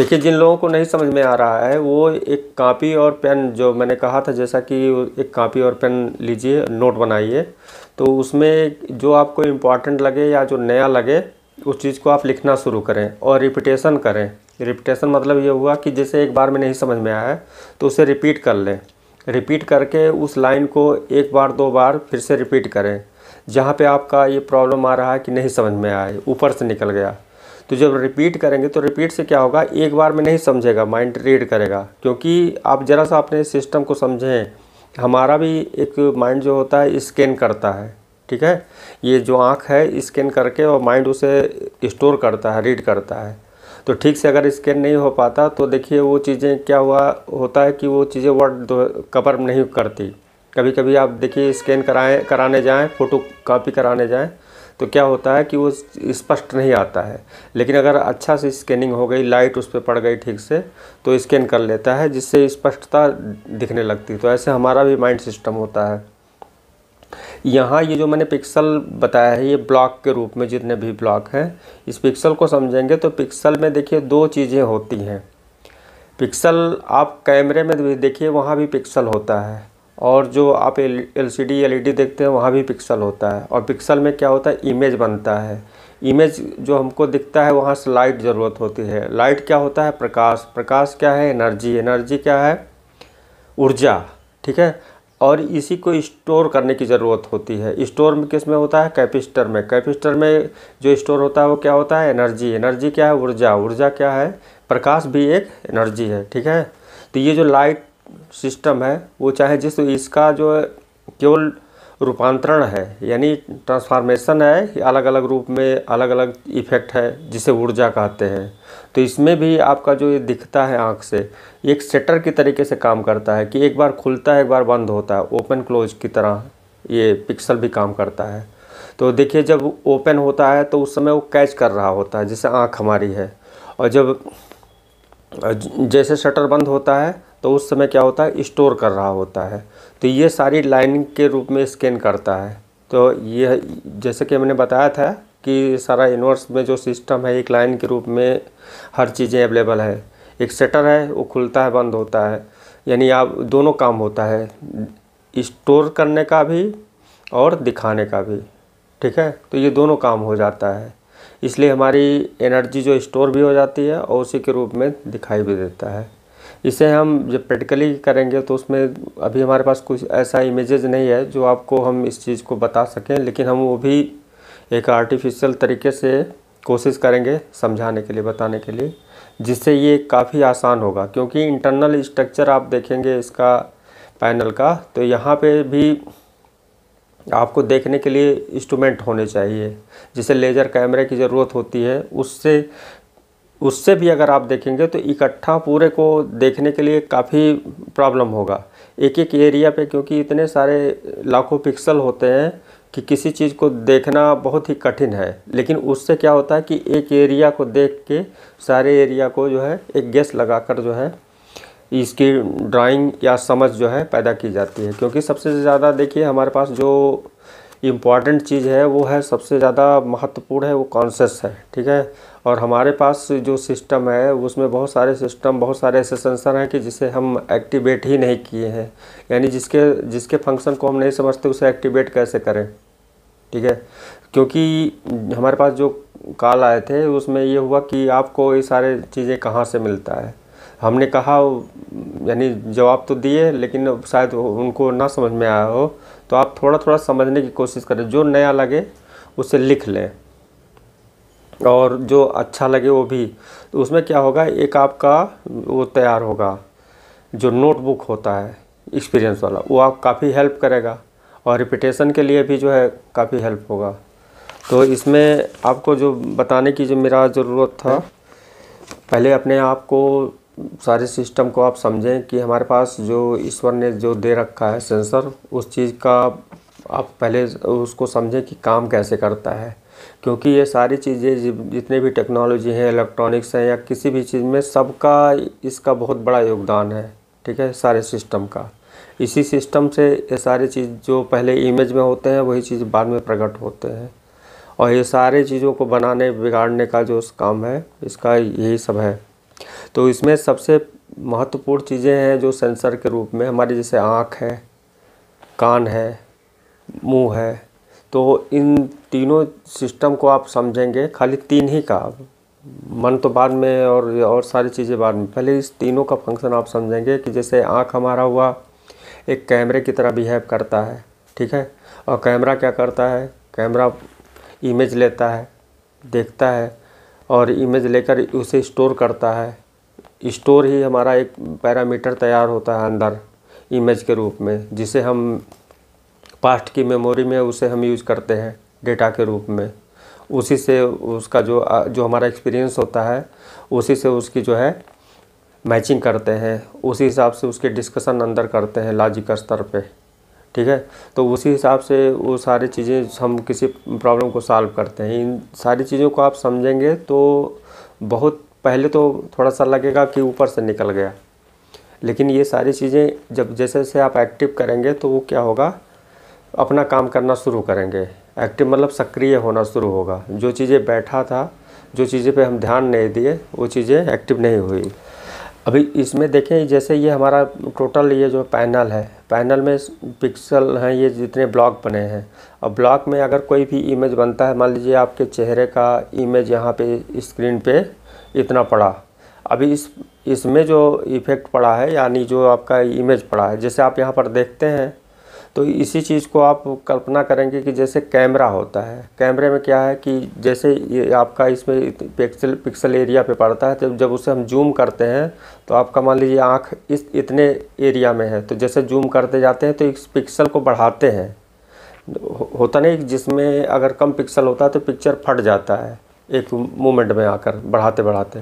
देखिए जिन लोगों को नहीं समझ में आ रहा है वो एक कापी और पेन जो मैंने कहा था जैसा कि एक कापी और पेन लीजिए नोट बनाइए तो उसमें जो आपको इम्पॉर्टेंट लगे या जो नया लगे उस चीज़ को आप लिखना शुरू करें और रिपीटेशन करें रिपीटेशन मतलब ये हुआ कि जैसे एक बार में नहीं समझ में आया तो उसे रिपीट कर लें रिपीट करके उस लाइन को एक बार दो बार फिर से रिपीट करें जहाँ पे आपका ये प्रॉब्लम आ रहा है कि नहीं समझ में आए ऊपर से निकल गया तो जब रिपीट करेंगे तो रिपीट से क्या होगा एक बार में नहीं समझेगा माइंड रीड करेगा क्योंकि आप ज़रा सा अपने सिस्टम को समझें हमारा भी एक माइंड जो होता है स्कैन करता है ठीक है ये जो आँख है स्कैन करके और माइंड उसे स्टोर करता है रीड करता है तो ठीक से अगर स्कैन नहीं हो पाता तो देखिए वो चीज़ें क्या हुआ होता है कि वो चीज़ें वर्ड कवर नहीं करती कभी कभी आप देखिए स्कैन कराएँ कराने जाएँ फ़ोटो कापी कराने जाएँ तो क्या होता है कि वो स्पष्ट नहीं आता है लेकिन अगर अच्छा से स्कैनिंग हो गई लाइट उस पर पड़ गई ठीक से तो स्कैन कर लेता है जिससे स्पष्टता दिखने लगती है तो ऐसे हमारा भी माइंड सिस्टम होता है यहाँ ये जो मैंने पिक्सल बताया है ये ब्लॉक के रूप में जितने भी ब्लॉक हैं इस पिक्सल को समझेंगे तो पिक्सल में देखिए दो चीज़ें होती हैं पिक्सल आप कैमरे में देखिए वहाँ भी पिक्सल होता है और जो आप L C D L E D देखते हैं वहाँ भी पिक्सल होता है और पिक्सल में क्या होता है इमेज बनता है इमेज जो हमको दिखता है वहाँ से लाइट ज़रूरत होती है लाइट क्या होता है प्रकाश प्रकाश क्या है एनर्जी एनर्जी क्या है ऊर्जा ठीक है और इसी को स्टोर करने की ज़रूरत होती है स्टोर में किस में होता है कैपिस्टर में कैपिस्टर में जो स्टोर होता है वो क्या होता है एनर्जी एनर्जी क्या है ऊर्जा ऊर्जा क्या है प्रकाश भी एक एनर्जी है ठीक है तो ये जो लाइट सिस्टम है वो चाहे जिस तो इसका जो केवल रूपांतरण है यानी ट्रांसफॉर्मेशन है अलग अलग रूप में अलग अलग इफेक्ट है जिसे ऊर्जा कहते हैं तो इसमें भी आपका जो ये दिखता है आँख से एक सेटर की तरीके से काम करता है कि एक बार खुलता है एक बार बंद होता है ओपन क्लोज की तरह ये पिक्सल भी काम करता है तो देखिए जब ओपन होता है तो उस समय वो कैच कर रहा होता है जैसे आँख हमारी है और जब जैसे शटर बंद होता है तो उस समय क्या होता है स्टोर कर रहा होता है तो ये सारी लाइनिंग के रूप में स्कैन करता है तो यह जैसे कि हमने बताया था कि सारा इनवर्स में जो सिस्टम है एक लाइन के रूप में हर चीज़ें अवेलेबल है एक शटर है वो खुलता है बंद होता है यानी आप दोनों काम होता है स्टोर करने का भी और दिखाने का भी ठीक है तो ये दोनों काम हो जाता है इसलिए हमारी एनर्जी जो स्टोर भी हो जाती है और उसी के रूप में दिखाई भी देता है इसे हम जब प्रैक्टिकली करेंगे तो उसमें अभी हमारे पास कुछ ऐसा इमेजेज नहीं है जो आपको हम इस चीज़ को बता सकें लेकिन हम वो भी एक आर्टिफिशियल तरीके से कोशिश करेंगे समझाने के लिए बताने के लिए जिससे ये काफ़ी आसान होगा क्योंकि इंटरनल स्ट्रक्चर आप देखेंगे इसका पैनल का तो यहाँ पे भी आपको देखने के लिए इंस्ट्रूमेंट होने चाहिए जैसे लेज़र कैमरे की ज़रूरत होती है उससे उससे भी अगर आप देखेंगे तो इकट्ठा पूरे को देखने के लिए काफ़ी प्रॉब्लम होगा एक एक एरिया पे क्योंकि इतने सारे लाखों पिक्सल होते हैं कि किसी चीज़ को देखना बहुत ही कठिन है लेकिन उससे क्या होता है कि एक एरिया को देख के सारे एरिया को जो है एक गैस लगा कर जो है इसकी ड्राइंग या समझ जो है पैदा की जाती है क्योंकि सबसे ज़्यादा देखिए हमारे पास जो इम्पॉर्टेंट चीज़ है वो है सबसे ज़्यादा महत्वपूर्ण है वो कॉन्शस है ठीक है और हमारे पास जो सिस्टम है उसमें बहुत सारे सिस्टम बहुत सारे ऐसे सेंसर हैं कि जिसे हम एक्टिवेट ही नहीं किए हैं यानी जिसके जिसके फंक्शन को हम नहीं समझते उसे एक्टिवेट कैसे करें ठीक है क्योंकि हमारे पास जो काल आए थे उसमें ये हुआ कि आपको ये सारे चीज़ें कहाँ से मिलता है हमने कहा यानी जवाब तो दिए लेकिन शायद उनको ना समझ में आया हो तो आप थोड़ा थोड़ा समझने की कोशिश करें जो नया लगे उसे लिख लें और जो अच्छा लगे वो भी तो उसमें क्या होगा एक आपका वो तैयार होगा जो नोटबुक होता है एक्सपीरियंस वाला वो आप काफ़ी हेल्प करेगा और रिपीटेशन के लिए भी जो है काफ़ी हेल्प होगा तो इसमें आपको जो बताने की जो मेरा ज़रूरत था पहले अपने आप को सारे सिस्टम को आप समझें कि हमारे पास जो ईश्वर ने जो दे रखा है सेंसर उस चीज़ का आप पहले उसको समझें कि काम कैसे करता है क्योंकि ये सारी चीज़ें जितने भी टेक्नोलॉजी हैं इलेक्ट्रॉनिक्स हैं या किसी भी चीज़ में सबका इसका बहुत बड़ा योगदान है ठीक है सारे सिस्टम का इसी सिस्टम से ये सारी चीज़ जो पहले इमेज में होते हैं वही चीज़ बाद में प्रकट होते हैं और ये सारे चीज़ों को बनाने बिगाड़ने का जो काम है इसका यही सब है तो इसमें सबसे महत्वपूर्ण चीज़ें हैं जो सेंसर के रूप में हमारी जैसे आँख है कान है मुंह है तो इन तीनों सिस्टम को आप समझेंगे खाली तीन ही का मन तो बाद में और और सारी चीज़ें बाद में पहले इस तीनों का फंक्शन आप समझेंगे कि जैसे आँख हमारा हुआ एक कैमरे की तरह बिहेव करता है ठीक है और कैमरा क्या करता है कैमरा इमेज लेता है देखता है और इमेज लेकर उसे स्टोर करता है स्टोर ही हमारा एक पैरामीटर तैयार होता है अंदर इमेज के रूप में जिसे हम पास्ट की मेमोरी में उसे हम यूज करते हैं डेटा के रूप में उसी से उसका जो जो हमारा एक्सपीरियंस होता है उसी से उसकी जो है मैचिंग करते हैं उसी हिसाब से उसके डिस्कशन अंदर करते हैं लॉजिक स्तर पे ठीक है तो उसी हिसाब से वो सारी चीज़ें हम किसी प्रॉब्लम को सॉल्व करते हैं इन सारी चीज़ों को आप समझेंगे तो बहुत पहले तो थोड़ा सा लगेगा कि ऊपर से निकल गया लेकिन ये सारी चीज़ें जब जैसे जैसे आप एक्टिव करेंगे तो वो क्या होगा अपना काम करना शुरू करेंगे एक्टिव मतलब सक्रिय होना शुरू होगा जो चीज़ें बैठा था जो चीज़ें पे हम ध्यान नहीं दिए वो चीज़ें एक्टिव नहीं हुई अभी इसमें देखें जैसे ये हमारा टोटल ये जो पैनल है पैनल में पिक्सल हैं ये जितने ब्लॉक बने हैं और ब्लॉक में अगर कोई भी इमेज बनता है मान लीजिए आपके चेहरे का इमेज यहाँ पे स्क्रीन पे इतना पड़ा अभी इस इसमें जो इफ़ेक्ट पड़ा है यानी जो आपका इमेज पड़ा है जैसे आप यहाँ पर देखते हैं तो इसी चीज़ को आप कल्पना करेंगे कि जैसे कैमरा होता है कैमरे में क्या है कि जैसे ये आपका इसमें पिक्सल पिक्सल एरिया पे पड़ता है तो जब उसे हम जूम करते हैं तो आपका मान लीजिए आँख इस इतने एरिया में है तो जैसे जूम करते जाते हैं तो इस पिक्सल को बढ़ाते हैं होता नहीं जिसमें अगर कम पिक्सल होता है तो पिक्चर फट जाता है एक मोमेंट में आकर बढ़ाते बढ़ाते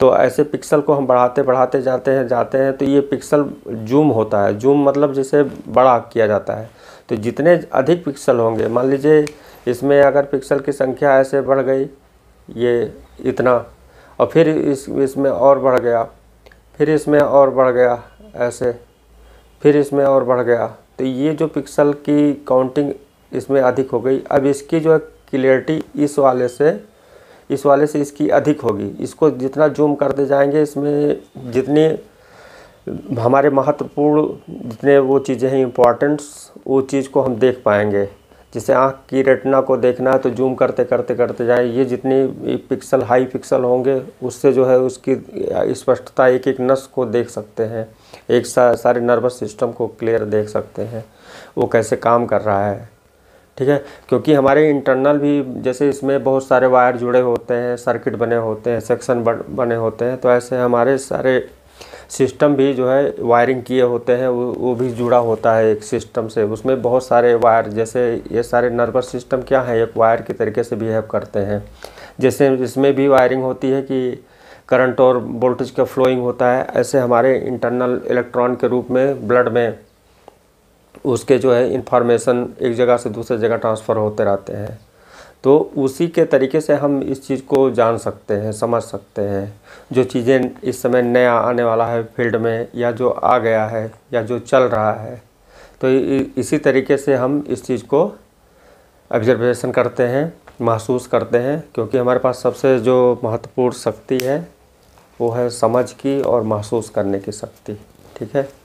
तो ऐसे पिक्सल को हम बढ़ाते बढ़ाते जाते हैं जाते हैं तो ये पिक्सल जूम होता है जूम मतलब जिसे बड़ा किया जाता है तो जितने अधिक पिक्सल होंगे मान लीजिए इसमें अगर पिक्सल की संख्या ऐसे बढ़ गई ये इतना और फिर इस इसमें और बढ़ गया फिर इसमें और बढ़ गया ऐसे फिर इसमें और बढ़ गया तो ये जो पिक्सल की काउंटिंग इसमें अधिक हो गई अब इसकी जो क्लियरिटी इस वाले से इस वाले से इसकी अधिक होगी इसको जितना जूम करते जाएंगे इसमें जितने हमारे महत्वपूर्ण जितने वो चीज़ें हैं इम्पॉर्टेंट्स वो चीज़ को हम देख पाएंगे जैसे आँख की रेटना को देखना है तो जूम करते करते करते जाए ये जितने पिक्सल हाई पिक्सल होंगे उससे जो है उसकी स्पष्टता एक एक नस को देख सकते हैं एक सा, सारे नर्वस सिस्टम को क्लियर देख सकते हैं वो कैसे काम कर रहा है ठीक है क्योंकि हमारे इंटरनल भी जैसे इसमें बहुत सारे वायर जुड़े होते हैं सर्किट बने होते हैं सेक्शन बने होते हैं तो ऐसे हमारे सारे सिस्टम भी जो है वायरिंग किए होते हैं वो वो भी जुड़ा होता है एक सिस्टम से उसमें बहुत सारे वायर जैसे ये सारे नर्वस सिस्टम क्या है एक वायर के तरीके से बिहेव करते हैं जैसे इसमें भी वायरिंग होती है कि करंट और वोल्टेज का फ्लोइंग होता है ऐसे हमारे इंटरनल इलेक्ट्रॉन के रूप में ब्लड में उसके जो है इन्फॉर्मेशन एक जगह से दूसरे जगह ट्रांसफ़र होते रहते हैं तो उसी के तरीके से हम इस चीज़ को जान सकते हैं समझ सकते हैं जो चीज़ें इस समय नया आने वाला है फील्ड में या जो आ गया है या जो चल रहा है तो इसी तरीके से हम इस चीज़ को ऑब्जर्वेशन करते हैं महसूस करते हैं क्योंकि हमारे पास सबसे जो महत्वपूर्ण शक्ति है वो है समझ की और महसूस करने की शक्ति ठीक है